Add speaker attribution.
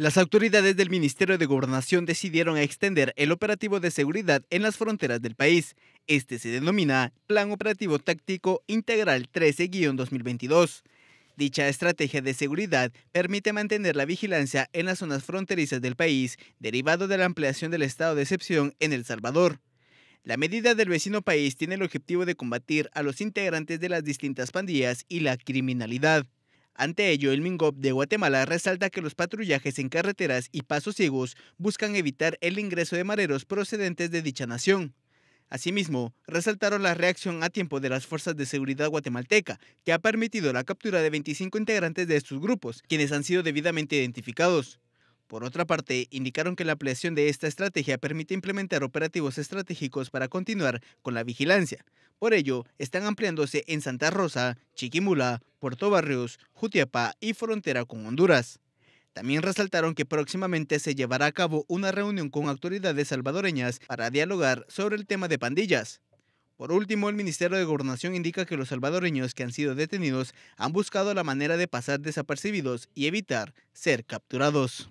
Speaker 1: Las autoridades del Ministerio de Gobernación decidieron extender el operativo de seguridad en las fronteras del país. Este se denomina Plan Operativo Táctico Integral 13-2022. Dicha estrategia de seguridad permite mantener la vigilancia en las zonas fronterizas del país, derivado de la ampliación del estado de excepción en El Salvador. La medida del vecino país tiene el objetivo de combatir a los integrantes de las distintas pandillas y la criminalidad. Ante ello, el Mingop de Guatemala resalta que los patrullajes en carreteras y pasos ciegos buscan evitar el ingreso de mareros procedentes de dicha nación. Asimismo, resaltaron la reacción a tiempo de las fuerzas de seguridad guatemalteca, que ha permitido la captura de 25 integrantes de estos grupos, quienes han sido debidamente identificados. Por otra parte, indicaron que la ampliación de esta estrategia permite implementar operativos estratégicos para continuar con la vigilancia, por ello, están ampliándose en Santa Rosa, Chiquimula, Puerto Barrios, Jutiapa y frontera con Honduras. También resaltaron que próximamente se llevará a cabo una reunión con autoridades salvadoreñas para dialogar sobre el tema de pandillas. Por último, el Ministerio de Gobernación indica que los salvadoreños que han sido detenidos han buscado la manera de pasar desapercibidos y evitar ser capturados.